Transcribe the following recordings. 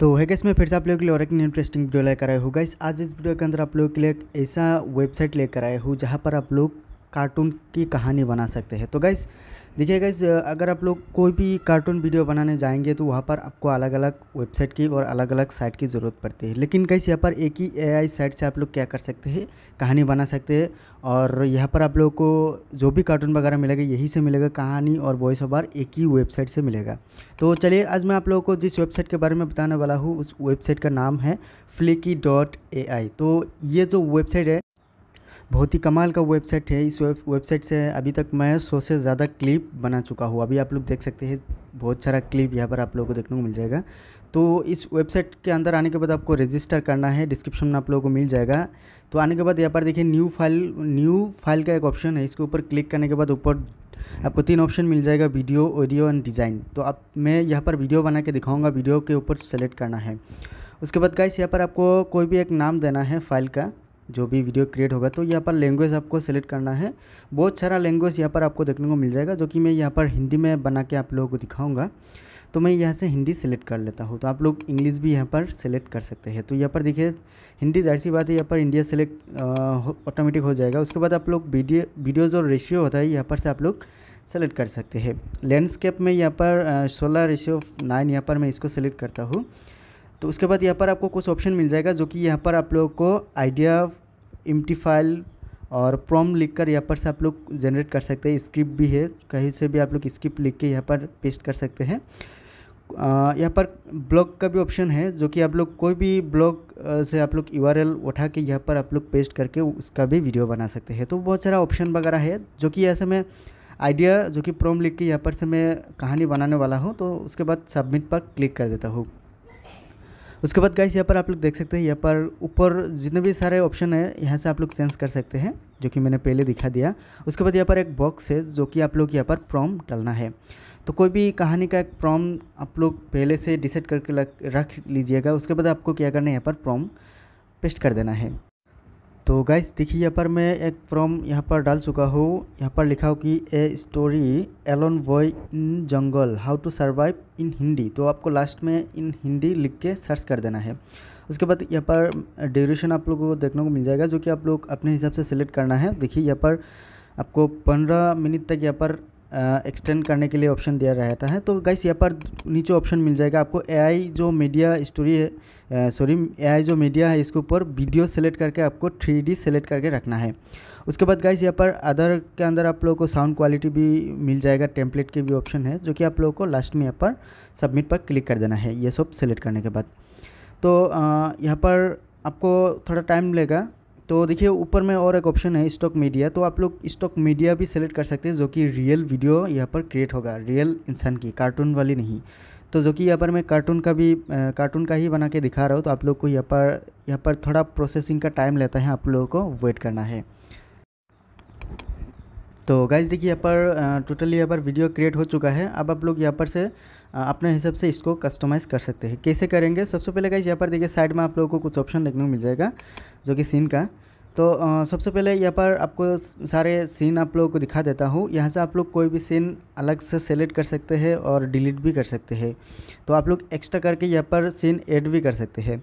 तो है गैस मैं फिर से आप लोगों के लिए और एक इंटरेस्टिंग वीडियो लेकर आया हूँ गैस आज इस वीडियो के अंदर आप लोगों के लिए एक ऐसा वेबसाइट लेकर आया हूँ जहाँ पर आप लोग कार्टून की कहानी बना सकते हैं तो गैस देखिए गाइज अगर आप लोग कोई भी कार्टून वीडियो बनाने जाएंगे तो वहाँ पर आपको अलग अलग वेबसाइट की और अलग अलग साइट की ज़रूरत पड़ती है लेकिन कैसे यहाँ पर एक ही एआई साइट से आप लोग क्या कर सकते हैं कहानी बना सकते हैं और यहाँ पर आप लोग को जो भी कार्टून वगैरह मिलेगा यही से मिलेगा कहानी और वॉइस ओवर एक ही वेबसाइट से मिलेगा तो चलिए आज मैं आप लोगों को जिस वेबसाइट के बारे में बताने वाला हूँ उस वेबसाइट का नाम है फ्लिकी डॉट ए आई तो ये जो वेबसाइट है बहुत ही कमाल का वेबसाइट है इस वेबसाइट से अभी तक मैं सौ से ज़्यादा क्लिप बना चुका हूँ अभी आप लोग देख सकते हैं बहुत सारा क्लिप यहाँ पर आप लोगों को देखने को मिल जाएगा तो इस वेबसाइट के अंदर आने के बाद आपको रजिस्टर करना है डिस्क्रिप्शन में आप लोगों को मिल जाएगा तो आने के बाद यहाँ पर देखिए न्यू फाइल न्यू फाइल का एक ऑप्शन है इसके ऊपर क्लिक करने के बाद ऊपर आपको तीन ऑप्शन मिल जाएगा वीडियो ऑडियो एंड डिज़ाइन तो आप मैं यहाँ पर वीडियो बना के दिखाऊँगा वीडियो के ऊपर सेलेक्ट करना है उसके बाद गाइस यहाँ पर आपको कोई भी एक नाम देना है फाइल का जो भी वीडियो क्रिएट होगा तो यहाँ पर लैंग्वेज आपको सेलेक्ट करना है बहुत सारा लैंग्वेज यहाँ पर आपको देखने को मिल जाएगा जो कि मैं यहाँ पर हिंदी में बना के आप लोगों को दिखाऊंगा तो मैं यहाँ से हिंदी सेलेक्ट कर लेता हूँ तो आप लोग इंग्लिश भी यहाँ पर सेलेक्ट कर सकते हैं तो यहाँ पर देखिए हिंदी जाहिर सी बात है यहाँ पर इंडिया सेलेक्ट ऑटोमेटिक हो जाएगा उसके बाद आप लोग वीडियो वीडियोज़ और रेशियो होता है यहाँ पर से आप लोग सेलेक्ट कर सकते हैं लैंडस्केप में यहाँ पर सोलह रेशियो नाइन यहाँ पर मैं इसको सेलेक्ट करता हूँ तो उसके बाद यहाँ पर आपको कुछ ऑप्शन मिल जाएगा जो कि यहाँ पर आप लोगों को आइडिया एम फाइल और प्रॉम लिखकर यहाँ पर से आप लोग जनरेट कर सकते हैं स्क्रिप्ट भी है कहीं से भी आप लोग स्क्रिप्ट लिख के यहाँ पर पेस्ट कर सकते हैं यहाँ पर ब्लॉग का भी ऑप्शन है जो कि आप लोग कोई भी ब्लॉग से आप लोग यू उठा के यहाँ पर आप लोग पेस्ट करके उसका भी वीडियो बना सकते हैं तो बहुत सारा ऑप्शन वगैरह है जो कि ऐसे में आइडिया जो कि प्रोम लिख के यहाँ पर से मैं कहानी बनाने वाला हूँ तो उसके बाद सबमिट पर क्लिक कर देता हूँ उसके बाद गाइस यहाँ पर आप लोग देख सकते हैं यहाँ पर ऊपर जितने भी सारे ऑप्शन है यहाँ से आप लोग चेंज कर सकते हैं जो कि मैंने पहले दिखा दिया उसके बाद यहाँ पर एक बॉक्स है जो कि आप लोग यहाँ पर प्रॉम डालना है तो कोई भी कहानी का एक प्रॉम आप लोग पहले से डिसाइड करके रख लीजिएगा उसके बाद आपको क्या करना है यहाँ पर प्रॉम पेस्ट कर देना है तो गाइस देखिए यहाँ पर मैं एक फॉर्म यहाँ पर डाल चुका हूँ यहाँ पर लिखा हो कि A story alone boy in jungle how to survive in Hindi तो आपको लास्ट में इन हिंदी लिख के सर्च कर देना है उसके बाद यहाँ पर ड्यूरेशन आप लोगों को देखने को मिल जाएगा जो कि आप लोग अपने हिसाब से सेलेक्ट करना है देखिए यहाँ पर आपको पंद्रह मिनट तक यहाँ पर एक्सटेंड करने के लिए ऑप्शन दिया रहता है तो गाइस यहाँ पर नीचे ऑप्शन मिल जाएगा आपको एआई जो मीडिया स्टोरी है सॉरी एआई जो मीडिया है इसके ऊपर वीडियो सेलेक्ट करके आपको थ्री डी सेलेक्ट करके रखना है उसके बाद गाइस यहाँ पर अदर के अंदर आप लोगों को साउंड क्वालिटी भी मिल जाएगा टेम्पलेट के भी ऑप्शन है जो कि आप लोगों को लास्ट में यहाँ पर सबमिट पर क्लिक कर देना है ये सब सेलेक्ट करने के बाद तो यहाँ पर आपको थोड़ा टाइम लेगा तो देखिए ऊपर में और एक ऑप्शन है स्टॉक मीडिया तो आप लोग स्टॉक मीडिया भी सेलेक्ट कर सकते हैं जो कि रियल वीडियो यहाँ पर क्रिएट होगा रियल इंसान की कार्टून वाली नहीं तो जो कि यहाँ पर मैं कार्टून का भी कार्टून का ही बना के दिखा रहा हूँ तो आप लोग को यहाँ पर यहाँ पर थोड़ा प्रोसेसिंग का टाइम लेता है आप लोगों को वेट करना है तो गाइज देखिए यहाँ पर टोटली यहाँ पर वीडियो क्रिएट हो चुका है अब आप लोग यहाँ पर से अपने हिसाब से इसको कस्टमाइज़ कर सकते हैं कैसे करेंगे सबसे पहले गाइज यहाँ पर देखिए साइड में आप लोगों को कुछ ऑप्शन देखने को मिल जाएगा जो कि सीन का तो सबसे पहले यहाँ पर आपको सारे सीन आप लोगों को दिखा देता हूँ यहाँ से आप लोग कोई भी सीन अलग से सेलेक्ट कर सकते हैं और डिलीट भी कर सकते हैं तो आप लोग एक्स्ट्रा करके यहाँ पर सीन ऐड भी कर सकते हैं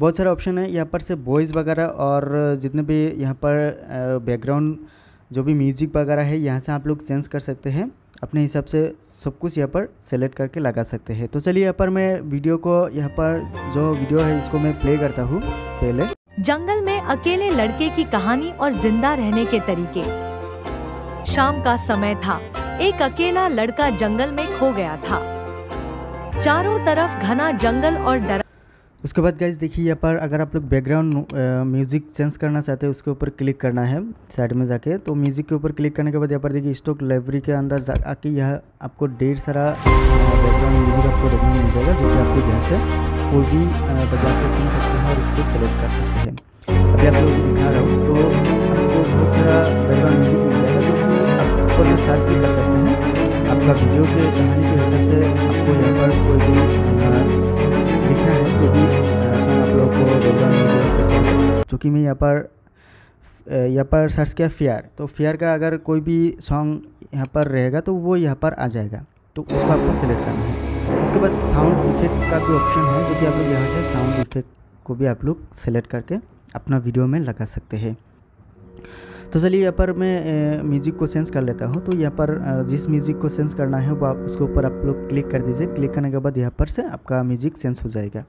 बहुत सारे ऑप्शन है यहाँ पर से वॉइस वगैरह और जितने भी यहाँ पर बैकग्राउंड जो भी म्यूज़िक वगैरह है यहाँ से आप लोग चेंज कर सकते हैं अपने हिसाब से सब कुछ यहाँ पर सेलेक्ट करके लगा सकते हैं तो चलिए यहाँ पर मैं वीडियो को यहाँ पर जो वीडियो है इसको मैं प्ले करता हूँ पहले जंगल में अकेले लड़के की कहानी और जिंदा रहने के तरीके शाम का समय था एक अकेला लड़का जंगल में खो गया था चारों तरफ घना जंगल और डरा उसके बाद गाइज देखिए यहाँ पर अगर आप लोग बैकग्राउंड म्यूज़िक चेंज करना चाहते हैं उसके ऊपर क्लिक करना है साइड में जाके तो म्यूज़िक के ऊपर क्लिक करने के बाद यहाँ पर देखिए स्टॉक लाइब्रेरी के अंदर आके यह आपको ढेर सारा बैकग्राउंड uh, म्यूज़िक आपको देखने मिल जाएगा जो कि आपके यहाँ से कोई भी बजा के सुन सकते हैं और उसको सेलेक्ट कर सकते हैं अभी आप लोग दिखा रहा हूँ तो आपको बहुत सारा बैकग्राउंड म्यूजिक मिल जाएगा जो कि आप ऊपर में सर्च भी कर सकते हैं आपका वीडियो के बनाने के हिसाब से आपको यहाँ पर कोई भी लिखना है तो भी सॉन्ग आप लोग को बैकग्राउंड म्यूजिक जो कि मैं यहाँ पर यहाँ पर सर्च किया फेयर तो फेयर का अगर कोई भी सॉन्ग यहाँ पर रहेगा तो वो यहाँ पर आ जाएगा तो उसको आपको सेलेक्ट करना है इसके बाद साउंड इफेक्ट का भी ऑप्शन है जो कि आप लोग यहाँ से साउंड इफेक्ट को भी आप लोग सेलेक्ट करके अपना वीडियो में लगा सकते हैं तो चलिए यहाँ पर मैं म्यूज़िक को सेंस कर लेता हूँ तो यहाँ पर जिस म्यूज़िक को सेंस करना है वो आप उसके ऊपर आप लोग क्लिक कर दीजिए क्लिक करने के बाद यहाँ पर से आपका म्यूज़िक सेंस हो जाएगा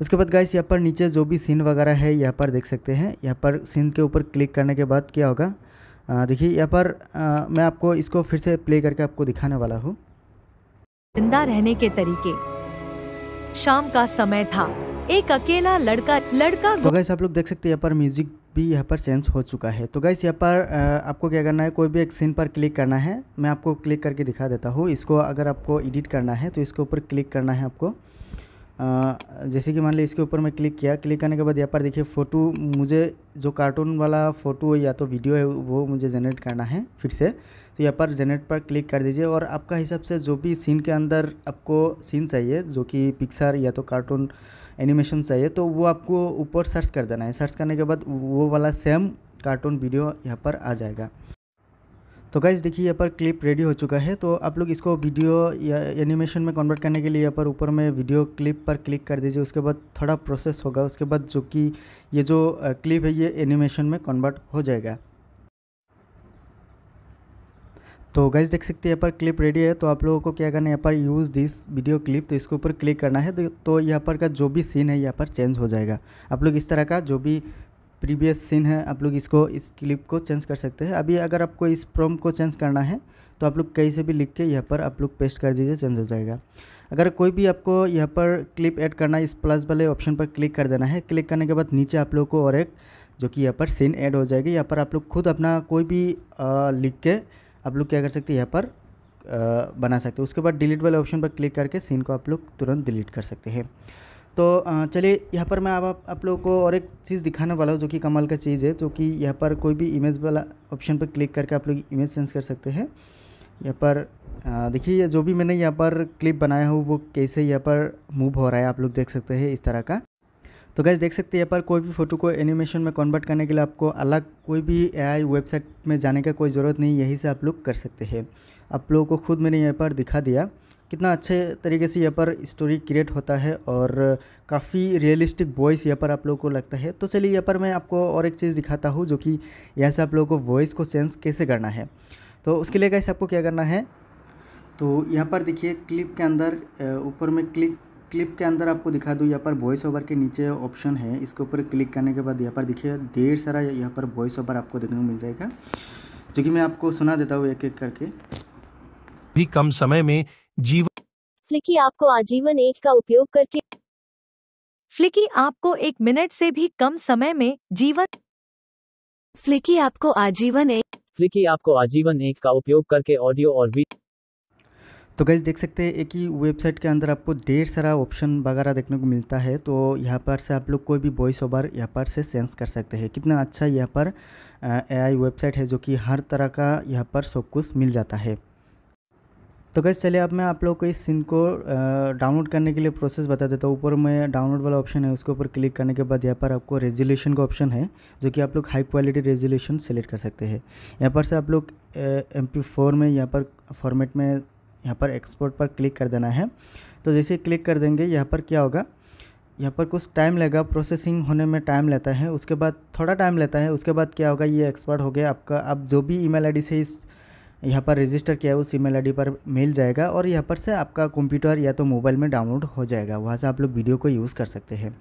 उसके बाद गाइस यहाँ पर नीचे जो भी सीन वगैरह है यहाँ पर देख सकते हैं यहाँ पर सीन के ऊपर क्लिक करने के बाद क्या होगा देखिए यहाँ पर आ, मैं आपको इसको फिर से प्ले करके आपको दिखाने वाला हूँ जिंदा रहने के तरीके शाम का समय था एक अकेला लड़का लड़का तो गैस आप लोग देख सकते हैं यहाँ पर म्यूजिक भी यहाँ पर चेंज हो चुका है तो गैस यहाँ पर आपको क्या करना है कोई भी एक सीन पर क्लिक करना है मैं आपको क्लिक करके दिखा देता हूँ इसको अगर आपको एडिट करना है तो इसके ऊपर क्लिक करना है आपको जैसे कि मान ली इसके ऊपर मैं क्लिक किया क्लिक करने के बाद यहाँ पर देखिए फ़ोटो मुझे जो कार्टून वाला फ़ोटो या तो वीडियो है वो मुझे जनरेट करना है फिर से तो यहाँ पर जनरेट पर क्लिक कर दीजिए और आपका हिसाब से जो भी सीन के अंदर आपको सीन चाहिए जो कि पिक्चर या तो कार्टून एनिमेशन चाहिए तो वो आपको ऊपर सर्च कर देना है सर्च करने के बाद वो वाला सेम कार्टून वीडियो यहाँ पर आ जाएगा तो गाइज़ देखिए यहाँ पर क्लिप रेडी हो चुका है तो आप लोग इसको वीडियो या एनिमेशन में कन्वर्ट करने के लिए यहाँ पर ऊपर में वीडियो क्लिप पर क्लिक कर दीजिए उसके बाद थोड़ा प्रोसेस होगा उसके बाद जो कि ये जो क्लिप है ये एनिमेशन में कन्वर्ट हो जाएगा तो गाइज देख सकते हैं यहाँ पर क्लिप रेडी है तो आप लोगों को क्या करना है यहाँ पर यूज़ दिस वीडियो क्लिप तो इसके ऊपर क्लिक करना है तो यहाँ पर का जो भी सीन है यहाँ पर चेंज हो जाएगा आप लोग इस तरह का जो भी प्रीवियस सीन है आप लोग इसको इस क्लिप को चेंज कर सकते हैं अभी अगर आपको इस प्रोम को चेंज करना है तो आप लोग कहीं से भी लिख के यहाँ पर आप लोग पेस्ट कर दीजिए चेंज हो जाएगा अगर कोई भी आपको यहाँ पर क्लिप ऐड करना है इस प्लस वाले ऑप्शन पर क्लिक कर देना है क्लिक करने के बाद नीचे आप लोग को और एक जो कि यहाँ पर सीन ऐड हो जाएगी यहाँ पर आप लोग खुद अपना कोई भी आ, लिख के आप लोग क्या कर सकते हैं यहाँ पर आ, बना सकते हैं उसके बाद डिलीट वाले ऑप्शन पर क्लिक करके सीन को आप लोग तुरंत डिलीट कर सकते हैं तो चलिए यहाँ पर मैं अब आप, आप लोगों को और एक चीज़ दिखाने वाला हूँ जो कि कमाल का चीज़ है जो कि यहाँ पर कोई भी इमेज वाला ऑप्शन पर क्लिक करके आप लोग इमेज सेंस कर सकते हैं यहाँ पर देखिए जो भी मैंने यहाँ पर क्लिप बनाया हो वो कैसे यहाँ पर मूव हो रहा है आप लोग देख सकते हैं इस तरह का तो गैस देख सकते हैं यहाँ पर कोई भी फ़ोटो को एनिमेशन में कन्वर्ट करने के लिए आपको अलग कोई भी एआई वेबसाइट में जाने का कोई ज़रूरत नहीं यहीं से आप लोग कर सकते हैं आप लोगों को खुद मैंने यहाँ पर दिखा दिया कितना अच्छे तरीके से यहाँ पर स्टोरी क्रिएट होता है और काफ़ी रियलिस्टिक वॉइस यहाँ पर आप लोगों को लगता है तो चलिए यहाँ पर मैं आपको और एक चीज़ दिखाता हूँ जो कि यहाँ से आप लोगों को वॉइस को सेंस कैसे करना है तो उसके लिए कैसे आपको क्या करना है तो यहाँ पर देखिए क्लिप के अंदर ऊपर में क्लिक क्लिप के अंदर आपको दिखा दूँ यहाँ पर वॉइस ओवर के नीचे ऑप्शन है इसके ऊपर क्लिक करने के बाद यहाँ पर देखिए ढेर सारा यहाँ पर वॉइस ओवर आपको देखने को मिल जाएगा जो कि मैं आपको सुना देता हूँ एक एक करके भी कम समय में जीवन फ्लिकी आपको आजीवन एक का उपयोग करके फ्लिकी आपको एक मिनट से भी कम समय में जीवन फ्लिकी आपको आजीवन एक फ्लिकी आपको आजीवन एक का उपयोग करके ऑडियो और वी तो गैस देख सकते हैं एक ही वेबसाइट के अंदर आपको ढेर सारा ऑप्शन वगैरह देखने को मिलता है तो यहाँ पर से आप लोग कोई भी वॉइस ओवर यहाँ पर से सेंस कर सकते हैं कितना अच्छा यहाँ पर एआई वेबसाइट है जो कि हर तरह का यहाँ पर सब कुछ मिल जाता है तो कैसे चलिए अब मैं आप लोग को इस सिम को डाउनलोड करने के लिए प्रोसेस बता देता हूँ ऊपर में डाउनलोड वाला ऑप्शन है उसके ऊपर क्लिक करने के बाद यहाँ पर आपको रेजोल्यूशन का ऑप्शन है जो कि आप लोग हाई क्वालिटी रेजोल्यूशन सेलेक्ट कर सकते हैं यहाँ पर से आप लोग एम पी फोर में यहाँ पर फॉर्मेट में यहाँ पर एक्सपोर्ट पर क्लिक कर देना है तो जैसे क्लिक कर देंगे यहाँ पर क्या होगा यहाँ पर कुछ टाइम लगेगा प्रोसेसिंग होने में टाइम लेता है उसके बाद थोड़ा टाइम लेता है उसके बाद क्या होगा ये एक्सपर्ट हो गया आपका आप जो भी ईमेल आईडी से इस यहाँ पर रजिस्टर किया है उस ईमेल आईडी पर मिल जाएगा और यहाँ पर से आपका कंप्यूटर या तो मोबाइल में डाउनलोड हो जाएगा वहाँ से आप लोग वीडियो को यूज़ कर सकते हैं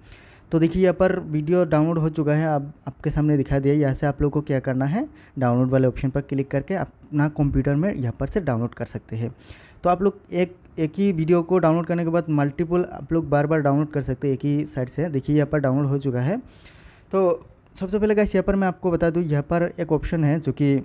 तो देखिए यहाँ पर वीडियो डाउनलोड हो चुका है अब आपके सामने दिखा दिया यहाँ से आप लोग को क्या करना है डाउनलोड वाले ऑप्शन पर क्लिक करके अपना कंप्यूटर में यहाँ पर से डाउनलोड कर सकते हैं तो आप लोग एक एक ही वीडियो को डाउनलोड करने के बाद मल्टीपल आप लोग बार बार डाउनलोड कर सकते हैं एक ही साइड से देखिए यहाँ पर डाउनलोड हो चुका है तो सबसे पहले गाइस यहाँ पर मैं आपको बता दूँ यहाँ पर एक ऑप्शन है जो कि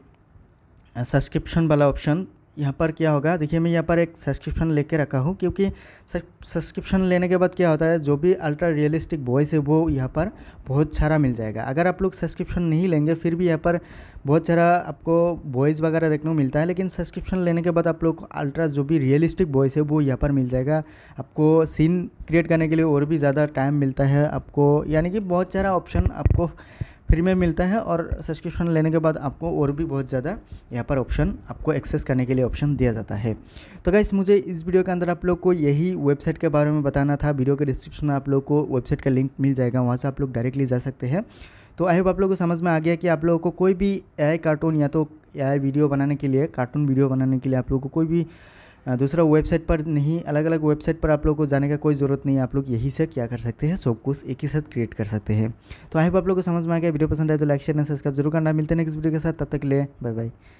सब्सक्रिप्शन वाला ऑप्शन यहाँ पर क्या होगा देखिए मैं यहाँ पर एक सब्सक्रिप्शन लेके रखा हूँ क्योंकि सब्सक्रिप्शन लेने के बाद क्या होता है जो भी अल्ट्रा रियलिस्टिक वॉइस है वो यहाँ पर बहुत सारा मिल जाएगा अगर आप लोग सब्सक्रिप्शन नहीं लेंगे फिर भी यहाँ पर बहुत सारा आपको वॉइस वगैरह देखने को मिलता है लेकिन सब्सक्रिप्शन लेने के बाद आप लोग अल्ट्रा जो भी रियलिस्टिक वॉइस है वो यहाँ पर मिल जाएगा आपको सीन क्रिएट करने के लिए और भी ज़्यादा टाइम मिलता है आपको यानी कि बहुत सारा ऑप्शन आपको फ्री में मिलता है और सब्सक्रिप्शन लेने के बाद आपको और भी बहुत ज़्यादा यहाँ पर ऑप्शन आपको एक्सेस करने के लिए ऑप्शन दिया जाता है तो गाइस मुझे इस वीडियो के अंदर आप लोग को यही वेबसाइट के बारे में बताना था वीडियो के डिस्क्रिप्शन में आप लोग को वेबसाइट का लिंक मिल जाएगा वहाँ से आप लोग डायरेक्टली जा सकते हैं तो आई होप आप लोग को समझ में आ गया कि आप लोगों को कोई भी ए कार्टून या तो ए वीडियो बनाने के लिए कार्टून वीडियो बनाने के लिए आप लोगों को कोई भी दूसरा वेबसाइट पर नहीं अलग अलग वेबसाइट पर आप लोग को जाने का कोई ज़रूरत नहीं है आप लोग यही से क्या कर सकते हैं सब कुछ एक ही साथ क्रिएट कर सकते हैं तो आई होप आप लोग को समझ में आ गया वीडियो पसंद आए तो लाइक शेयर एंड सब्सक्राइब जरूर करना मिलते हैं नेक्स्ट वीडियो के साथ तब तक ले बाय बाय